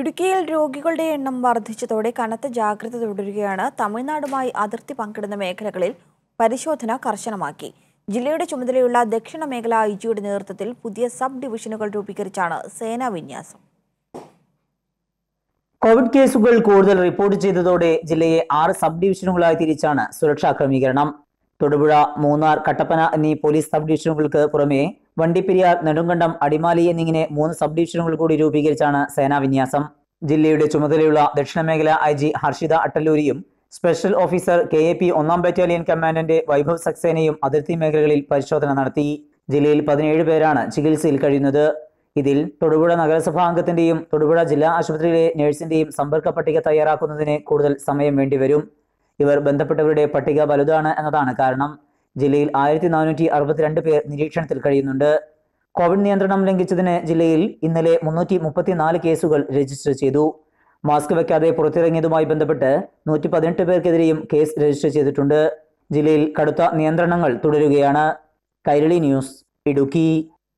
ഇടുക്കിയിൽ രോഗികളുടെ എണ്ണം വർദ്ധിച്ചതോടെ കനത്ത ജാഗ്രത തുടരുകയാണ് തമിഴ്നാടുമായി അതിർത്തി പങ്കിടുന്ന മേഖലകളിൽ പരിശോധന കർശനമാക്കി ജില്ലയുടെ ചുമതലയുള്ള ദക്ഷിണ മേഖല ഐ ജിയുടെ നേതൃത്വത്തിൽ പുതിയ സബ് ഡിവിഷനുകൾ രൂപീകരിച്ചാണ് സേനാ വിന്യാസം കോവിഡ് കേസുകൾ കൂടുതൽ റിപ്പോർട്ട് ചെയ്തതോടെ ജില്ലയെ ആറ് സബ് ഡിവിഷനുകളായി തിരിച്ചാണ് സുരക്ഷാ ക്രമീകരണം തൊടുപുഴ മൂന്നാർ കട്ടപ്പന എന്നീ പോലീസ് സബ് ഡിവിഷനുകൾക്ക് പുറമെ വണ്ടിപ്പെരിയാർ നെടുങ്കണ്ടം അടിമാലി എന്നിങ്ങനെ മൂന്ന് സബ് ഡിവിഷനുകൾ കൂടി രൂപീകരിച്ചാണ് സേനാവിന്യാസം ജില്ലയുടെ ചുമതലയുള്ള ദക്ഷിണമേഖല ഐ ജി ഹർഷിത അട്ടല്ലൂരിയും special officer K A P ഒന്നാം ബറ്റാലിയൻ കമാൻഡന്റ് വൈഭവ് സക്സേനയും അതിർത്തി മേഖലകളിൽ പരിശോധന നടത്തി ജില്ലയിൽ പതിനേഴ് പേരാണ് ചികിത്സയിൽ കഴിയുന്നത് ഇതിൽ തൊടുപുഴ നഗരസഭാ അംഗത്തിന്റെയും തൊടുപുഴ ജില്ലാ ആശുപത്രിയിലെ നഴ്സിന്റെയും സമ്പർക്ക പട്ടിക തയ്യാറാക്കുന്നതിന് കൂടുതൽ സമയം വേണ്ടിവരും ഇവർ ബന്ധപ്പെട്ടവരുടെ പട്ടിക വലുതാണ് എന്നതാണ് കാരണം ജില്ലയിൽ ആയിരത്തി നാനൂറ്റി അറുപത്തിരണ്ട് പേർ നിരീക്ഷണത്തിൽ കഴിയുന്നുണ്ട് കോവിഡ് നിയന്ത്രണം ലംഘിച്ചതിന് ജില്ലയിൽ ഇന്നലെ മുന്നൂറ്റി മുപ്പത്തിനാല് കേസുകൾ രജിസ്റ്റർ ചെയ്തു മാസ്ക് വെക്കാതെ പുറത്തിറങ്ങിയതുമായി ബന്ധപ്പെട്ട് നൂറ്റി പതിനെട്ട് പേർക്കെതിരെയും കേസ് രജിസ്റ്റർ ചെയ്തിട്ടുണ്ട് ജില്ലയിൽ കടുത്ത നിയന്ത്രണങ്ങൾ തുടരുകയാണ് കൈരളി ന്യൂസ് ഇടുക്കി